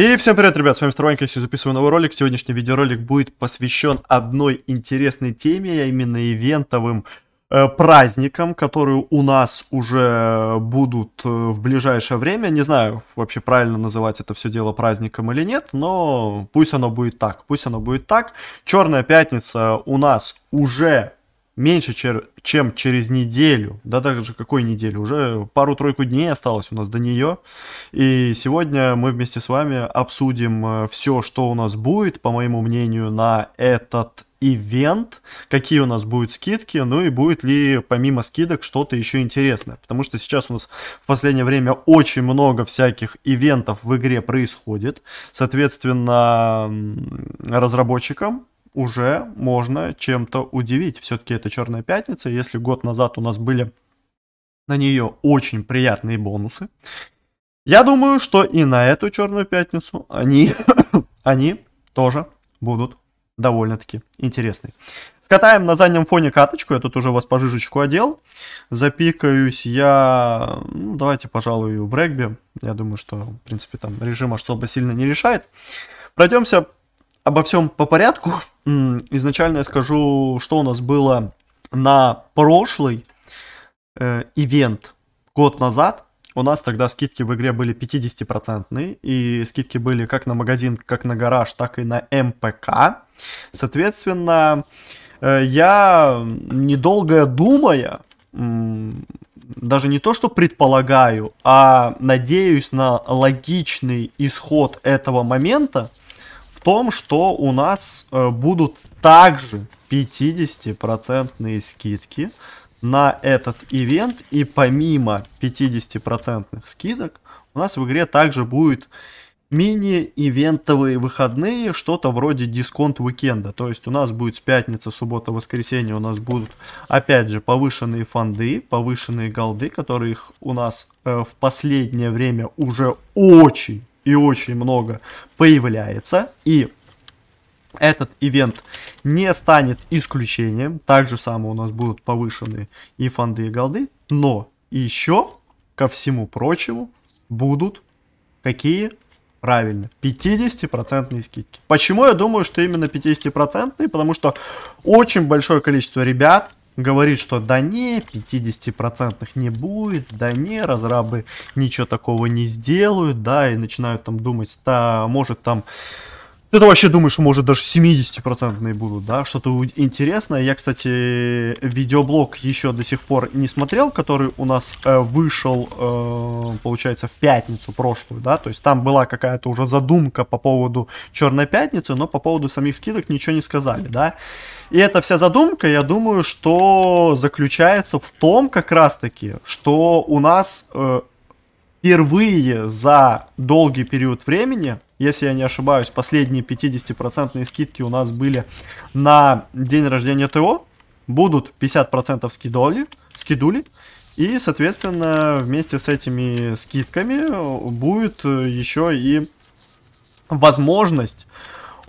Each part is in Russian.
И всем привет, ребят, с вами Старванька, я записываю новый ролик. Сегодняшний видеоролик будет посвящен одной интересной теме, а именно ивентовым э, праздникам, которые у нас уже будут э, в ближайшее время. Не знаю, вообще правильно называть это все дело праздником или нет, но пусть оно будет так, пусть оно будет так. Черная пятница у нас уже меньше, чем через неделю, да даже какой неделю, уже пару-тройку дней осталось у нас до нее. И сегодня мы вместе с вами обсудим э, все, что у нас будет, по моему мнению, на этот ивент, какие у нас будут скидки, ну и будет ли помимо скидок что-то еще интересное. Потому что сейчас у нас в последнее время очень много всяких ивентов в игре происходит. Соответственно, разработчикам уже можно чем-то удивить. Все-таки это Черная Пятница. Если год назад у нас были на нее очень приятные бонусы, я думаю, что и на эту Черную Пятницу они, они тоже будут довольно-таки интересны. Скатаем на заднем фоне каточку, я тут уже вас по жижечку одел. Запикаюсь я, ну, давайте, пожалуй, в регби. Я думаю, что, в принципе, там режим особо сильно не решает. Пройдемся обо всем по порядку изначально я скажу, что у нас было на прошлый э, ивент год назад. У нас тогда скидки в игре были 50 и скидки были как на магазин, как на гараж, так и на МПК. Соответственно, э, я, недолго думая, э, даже не то, что предполагаю, а надеюсь на логичный исход этого момента, в том, что у нас э, будут также 50% скидки на этот ивент. И помимо 50% скидок у нас в игре также будет мини-ивентовые выходные, что-то вроде дисконт-уикенда. То есть у нас будет с пятницы, суббота, воскресенье у нас будут, опять же, повышенные фонды, повышенные голды, которых у нас э, в последнее время уже очень и очень много появляется. И этот ивент не станет исключением. Так же самое у нас будут повышены и фонды, и голды. Но еще, ко всему прочему, будут какие? Правильно, 50% скидки. Почему я думаю, что именно 50%? Потому что очень большое количество ребят говорит, что да не, 50% не будет, да не, разрабы ничего такого не сделают, да, и начинают там думать, да, может там ты вообще думаешь, может, даже 70-процентные будут, да? Что-то интересное. Я, кстати, видеоблог еще до сих пор не смотрел, который у нас э, вышел, э, получается, в пятницу прошлую, да? То есть там была какая-то уже задумка по поводу Черной Пятницы, но по поводу самих скидок ничего не сказали, да? И эта вся задумка, я думаю, что заключается в том как раз-таки, что у нас... Э, впервые за долгий период времени, если я не ошибаюсь, последние 50% скидки у нас были на день рождения ТО, будут 50% скидоли, скидули, и, соответственно, вместе с этими скидками будет э, еще и возможность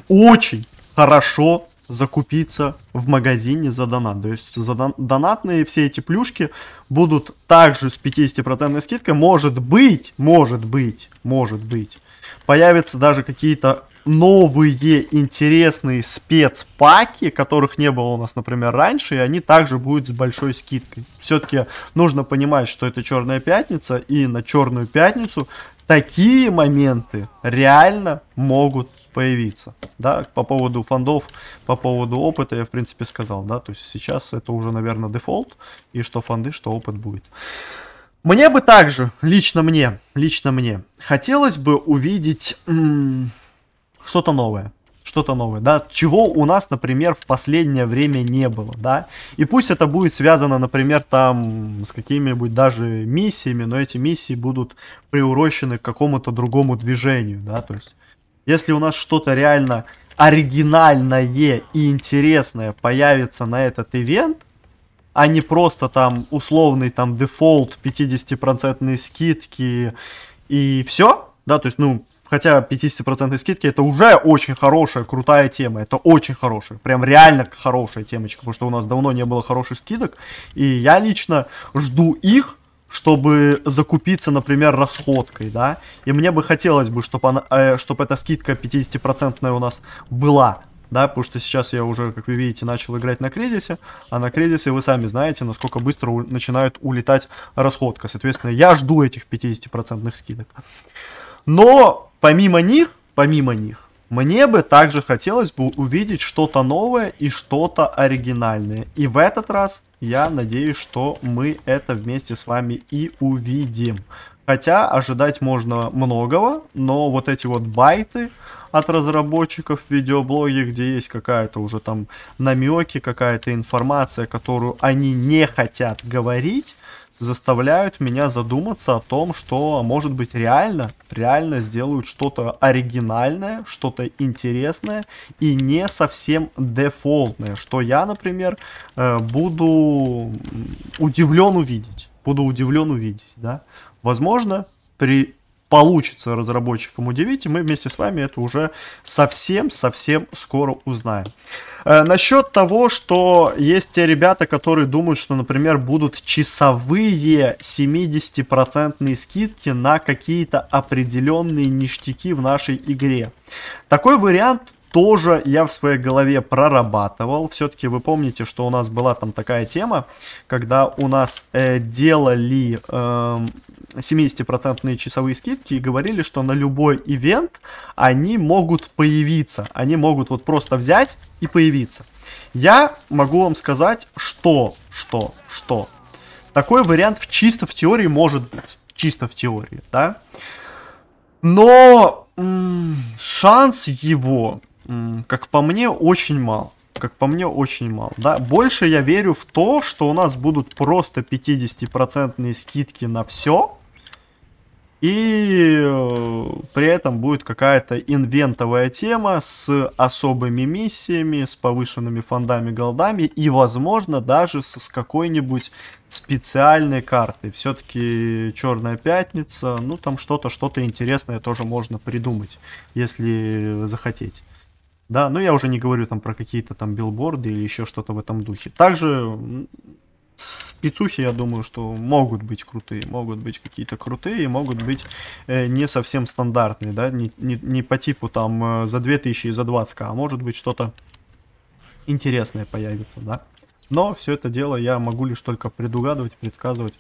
очень хорошо закупиться в магазине за донат. То есть за дон донатные все эти плюшки будут также с 50% скидкой. Может быть, может быть, может быть, появятся даже какие-то новые интересные спецпаки, которых не было у нас, например, раньше, и они также будут с большой скидкой. Все-таки нужно понимать, что это Черная Пятница, и на Черную Пятницу такие моменты реально могут появиться. Да, по поводу фондов, по поводу опыта я, в принципе, сказал, да, то есть сейчас это уже, наверное, дефолт, и что фонды, что опыт будет. Мне бы также, лично мне, лично мне, хотелось бы увидеть что-то новое. Что-то новое, да, чего у нас, например, в последнее время не было, да. И пусть это будет связано, например, там с какими-нибудь даже миссиями, но эти миссии будут приурочены к какому-то другому движению, да, то есть если у нас что-то реально оригинальное и интересное появится на этот ивент, а не просто там условный там дефолт, 50% скидки и все, да, то есть, ну, хотя 50% скидки это уже очень хорошая, крутая тема, это очень хорошая, прям реально хорошая темочка, потому что у нас давно не было хороших скидок, и я лично жду их чтобы закупиться, например, расходкой, да, и мне бы хотелось бы, чтобы, она, э, чтобы эта скидка 50% у нас была, да, потому что сейчас я уже, как вы видите, начал играть на кризисе, а на кризисе вы сами знаете, насколько быстро у, начинает улетать расходка, соответственно, я жду этих 50% скидок. Но помимо них, помимо них, мне бы также хотелось бы увидеть что-то новое и что-то оригинальное. И в этот раз я надеюсь, что мы это вместе с вами и увидим. Хотя ожидать можно многого, но вот эти вот байты от разработчиков видеоблоги, где есть какая-то уже там намеки, какая-то информация, которую они не хотят говорить, заставляют меня задуматься о том, что, может быть, реально, реально сделают что-то оригинальное, что-то интересное и не совсем дефолтное, что я, например, э, буду удивлен увидеть. Буду удивлен увидеть, да. Возможно, при получится разработчикам удивить, и мы вместе с вами это уже совсем-совсем скоро узнаем. Э, насчет того, что есть те ребята, которые думают, что, например, будут часовые 70% скидки на какие-то определенные ништяки в нашей игре. Такой вариант тоже я в своей голове прорабатывал. Все-таки вы помните, что у нас была там такая тема, когда у нас э, делали э, 70% часовые скидки и говорили, что на любой ивент они могут появиться. Они могут вот просто взять и появиться. Я могу вам сказать, что, что, что. Такой вариант в, чисто в теории может быть. Чисто в теории, да. Но шанс его, как по мне, очень мал как по мне, очень мало. Да? Больше я верю в то, что у нас будут просто 50% скидки на все. И э, при этом будет какая-то инвентовая тема с особыми миссиями, с повышенными фондами, голдами и, возможно, даже с, с какой-нибудь специальной картой. Все-таки Черная Пятница, ну там что-то, что-то интересное тоже можно придумать, если захотеть. Да, ну я уже не говорю там про какие-то там билборды или еще что-то в этом духе. Также с спецухи, я думаю, что могут быть крутые, могут быть какие-то крутые, могут быть э, не совсем стандартные, да, не, не, не по типу там э, за 2000 и за 20 а может быть что-то интересное появится, да. Но все это дело я могу лишь только предугадывать, предсказывать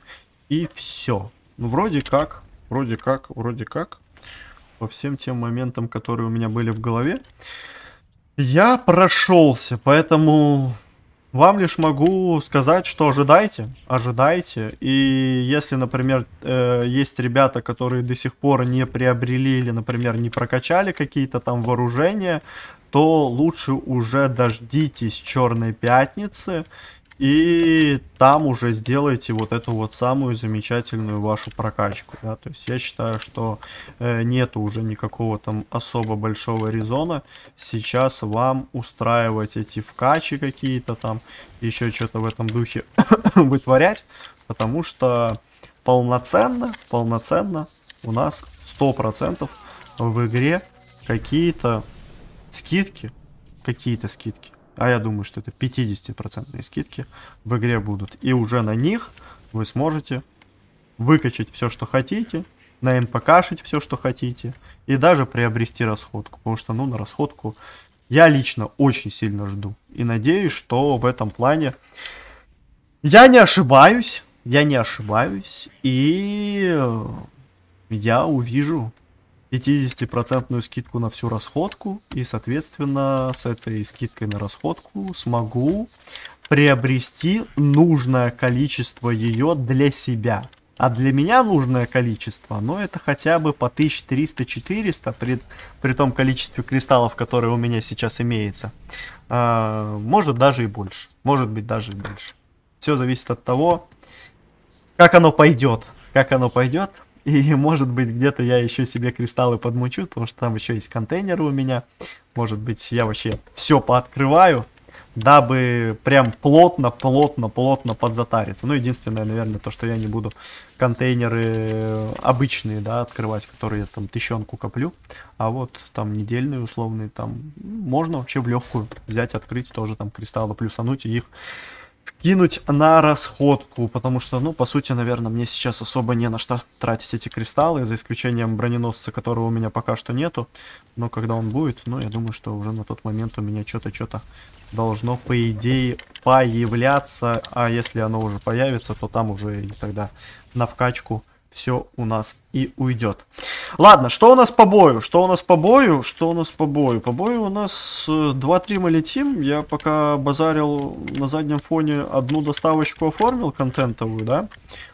и все. Ну, вроде как, вроде как, вроде как, по всем тем моментам, которые у меня были в голове, я прошелся, поэтому вам лишь могу сказать, что ожидайте, ожидайте. И если, например, э, есть ребята, которые до сих пор не приобрели или, например, не прокачали какие-то там вооружения, то лучше уже дождитесь Черной Пятницы и там уже сделайте вот эту вот самую замечательную вашу прокачку. Да? То есть я считаю, что э, нету уже никакого там особо большого резона. Сейчас вам устраивать эти вкачи какие-то там, еще что-то в этом духе вытворять. Потому что полноценно, полноценно у нас 100% в игре какие-то скидки, какие-то скидки а я думаю, что это 50% скидки в игре будут. И уже на них вы сможете выкачать все, что хотите, на МПКшить все, что хотите, и даже приобрести расходку, потому что, ну, на расходку я лично очень сильно жду. И надеюсь, что в этом плане я не ошибаюсь, я не ошибаюсь, и я увижу 50% скидку на всю расходку. И, соответственно, с этой скидкой на расходку смогу приобрести нужное количество ее для себя. А для меня нужное количество, ну, это хотя бы по 1300-400 при, при том количестве кристаллов, которые у меня сейчас имеется. А, может даже и больше. Может быть даже и больше. Все зависит от того, как оно пойдет. Как оно пойдет, и может быть где-то я еще себе кристаллы подмучу, потому что там еще есть контейнеры у меня. Может быть я вообще все пооткрываю, дабы прям плотно, плотно, плотно подзатариться. Ну, единственное, наверное, то, что я не буду контейнеры э, обычные, да, открывать, которые я там тысячонку коплю. А вот там недельные условные, там можно вообще в легкую взять, открыть тоже там кристаллы, плюсануть и их кинуть на расходку, потому что, ну, по сути, наверное, мне сейчас особо не на что тратить эти кристаллы, за исключением броненосца, которого у меня пока что нету. Но когда он будет, ну, я думаю, что уже на тот момент у меня что-то, что-то должно, по идее, появляться. А если оно уже появится, то там уже и тогда на вкачку все у нас и уйдет. Ладно, что у нас по бою? Что у нас по бою? Что у нас по бою? По бою у нас 2-3 э, мы летим. Я пока базарил на заднем фоне одну доставочку оформил контентовую, да?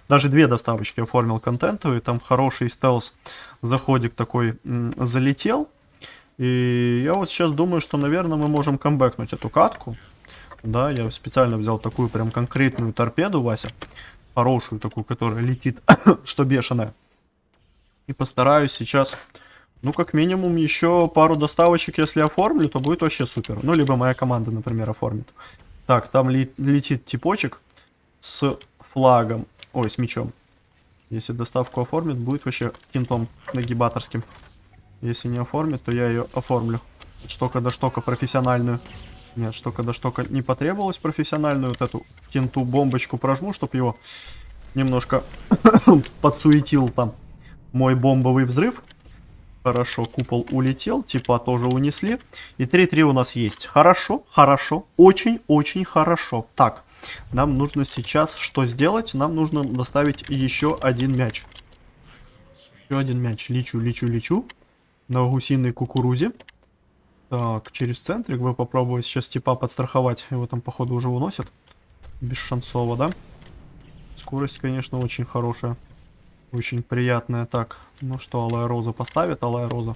Даже две доставочки оформил контентовые. Там хороший стелс заходик такой залетел. И я вот сейчас думаю, что, наверное, мы можем камбэкнуть эту катку. Да, я специально взял такую прям конкретную торпеду, Вася. Хорошую такую, которая летит, что бешеная. И постараюсь сейчас, ну, как минимум, еще пару доставочек, если оформлю, то будет вообще супер. Ну, либо моя команда, например, оформит. Так, там летит типочек с флагом, ой, с мечом. Если доставку оформит, будет вообще кентом нагибаторским. Если не оформит, то я ее оформлю. Штока до штока профессиональную. Нет, штока до штока не потребовалось профессиональную. Вот эту кенту бомбочку прожму, чтобы его немножко подсуетил там мой бомбовый взрыв. Хорошо, купол улетел, типа тоже унесли. И 3-3 у нас есть. Хорошо, хорошо, очень-очень хорошо. Так, нам нужно сейчас что сделать? Нам нужно доставить еще один мяч. Еще один мяч. Лечу, лечу, лечу. На гусиной кукурузе. Так, через центрик бы попробовать сейчас типа подстраховать. Его там, походу, уже уносят. Без шансово, да? Скорость, конечно, очень хорошая. Очень приятная. Так, ну что, Алая Роза поставит? Алая Роза.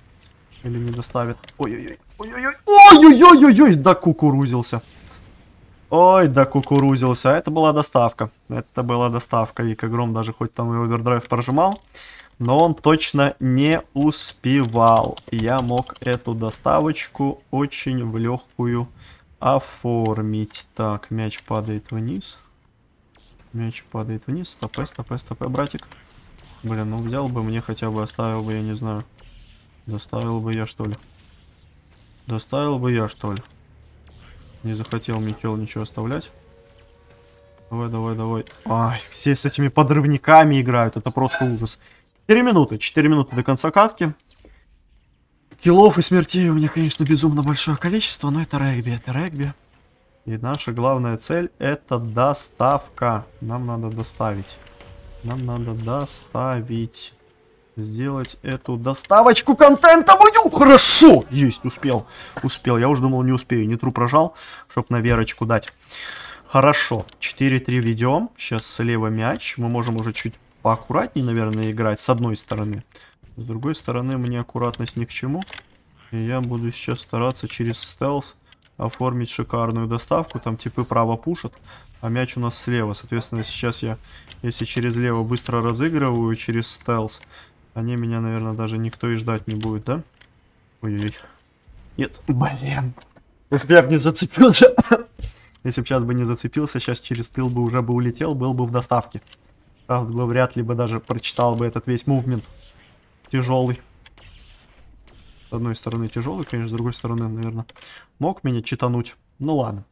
Или не доставит? Ой-ой-ой. Ой-ой-ой. ой Да кукурузился. Ой, да кукурузился. А это была доставка. Это была доставка. Вик Гром даже хоть там и овердрайв прожимал. Но он точно не успевал. Я мог эту доставочку очень в легкую оформить. Так, мяч падает вниз. Мяч падает вниз. Стопэ, стопэ, стопэ, братик. Блин, ну взял бы мне хотя бы, оставил бы, я не знаю. Доставил бы я, что ли. Доставил бы я, что ли. Не захотел Микел ничего оставлять. Давай, давай, давай. Ай, все с этими подрывниками играют. Это просто ужас. 4 минуты. 4 минуты до конца катки. Килов и смертей у меня, конечно, безумно большое количество, но это регби, это регби. И наша главная цель это доставка. Нам надо доставить. Нам надо доставить. Сделать эту доставочку контентовую. Хорошо! Есть, успел. Успел. Я уже думал, не успею. Не тру прожал, чтобы на Верочку дать. Хорошо. 4-3 ведем. Сейчас слева мяч. Мы можем уже чуть поаккуратнее, наверное, играть с одной стороны. С другой стороны, мне аккуратность ни к чему. И я буду сейчас стараться через стелс оформить шикарную доставку. Там типы право пушат а мяч у нас слева. Соответственно, сейчас я, если через лево быстро разыгрываю, через стелс, они меня, наверное, даже никто и ждать не будет, да? Ой-ой-ой. Нет, блин. Если бы я не зацепился... Если бы сейчас бы не зацепился, сейчас через тыл бы уже бы улетел, был бы в доставке. Правда, бы вряд ли бы даже прочитал бы этот весь мувмент. Тяжелый. С одной стороны тяжелый, конечно, с другой стороны, наверное, мог меня читануть. Ну ладно.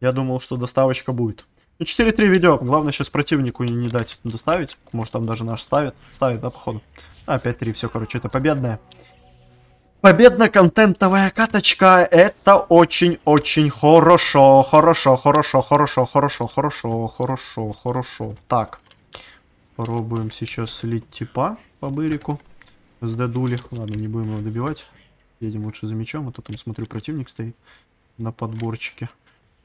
Я думал, что доставочка будет. И 4-3 ведем. Главное сейчас противнику не дать доставить. Может там даже наш ставит. Ставит, да, походу. А, 5-3, все, короче, это победная. Победно-контентовая каточка. Это очень-очень хорошо. Хорошо, хорошо, хорошо, хорошо, хорошо, хорошо, хорошо. Так. Пробуем сейчас слить типа по бырику. С дедули. Ладно, не будем его добивать. Едем лучше за мячом, а то там, смотрю, противник стоит на подборчике.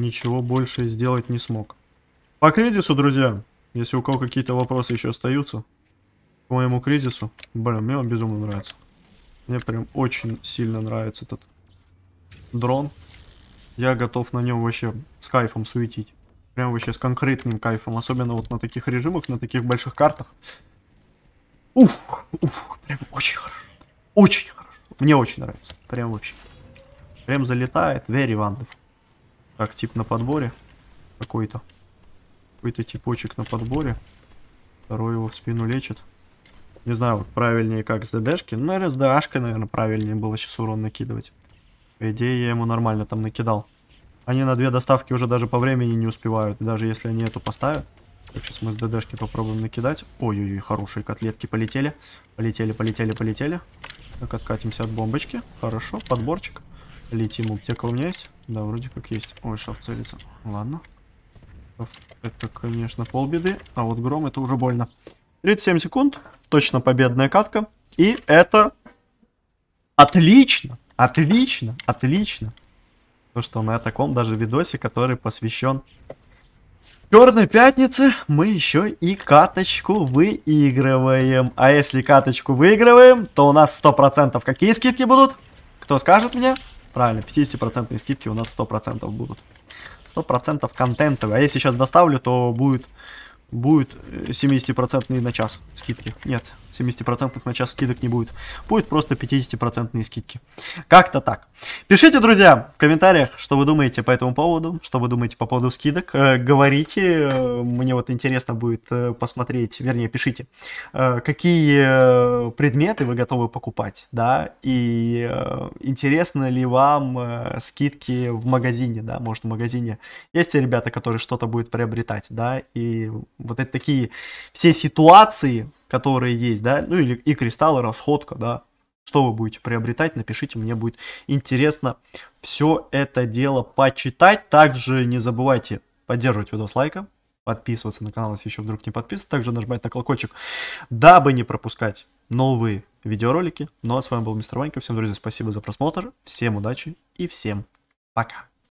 ничего больше сделать не смог. По кризису, друзья, если у кого какие-то вопросы еще остаются по моему кризису, блин, мне он безумно нравится. Мне прям очень сильно нравится этот дрон. Я готов на нем вообще с кайфом суетить. Прям вообще с конкретным кайфом. Особенно вот на таких режимах, на таких больших картах. Уф, уф, прям очень хорошо. Очень хорошо. Мне очень нравится. Прям вообще. Прям залетает. Very wonderful. Так, тип на подборе. Какой-то. Какой-то типочек на подборе. Второй его в спину лечит. Не знаю, вот правильнее как с ДДшки. Ну, наверное, с ДАшкой, наверное, правильнее было сейчас урон накидывать. По идее, я ему нормально там накидал. Они на две доставки уже даже по времени не успевают, даже если они эту поставят. Так, сейчас мы с ДДшки попробуем накидать. Ой-ой-ой, хорошие котлетки полетели. Полетели, полетели, полетели. Так, откатимся от бомбочки. Хорошо, подборчик. Подборчик. Летим, аптека у меня есть? Да, вроде как есть. Ой, шаф целится. Ладно. Это, конечно, полбеды. А вот гром, это уже больно. 37 секунд. Точно победная катка. И это отлично. Отлично. Отлично. То, что на таком даже видосе, который посвящен Черной пятнице, мы еще и каточку выигрываем. А если каточку выигрываем, то у нас 100% какие скидки будут? Кто скажет мне? Правильно, 50% скидки у нас 100% будут. 100% контента. А если сейчас доставлю, то будет, будет 70% э, на час скидки. Нет, 70% на час скидок не будет. Будет просто 50% скидки. Как-то так. Пишите, друзья, в комментариях, что вы думаете по этому поводу, что вы думаете по поводу скидок. Э, говорите, э, мне вот интересно будет э, посмотреть, вернее, пишите, э, какие э, предметы вы готовы покупать, да, и э, интересно ли вам э, скидки в магазине, да, может, в магазине есть те ребята, которые что-то будут приобретать, да, и вот это такие все ситуации, которые есть, да, ну или и кристаллы, расходка, да, что вы будете приобретать, напишите, мне будет интересно все это дело почитать. Также не забывайте поддерживать видос лайком, подписываться на канал, если еще вдруг не подписан, также нажимать на колокольчик, дабы не пропускать новые видеоролики. Ну а с вами был Мистер Ванька, всем, друзья, спасибо за просмотр, всем удачи и всем пока.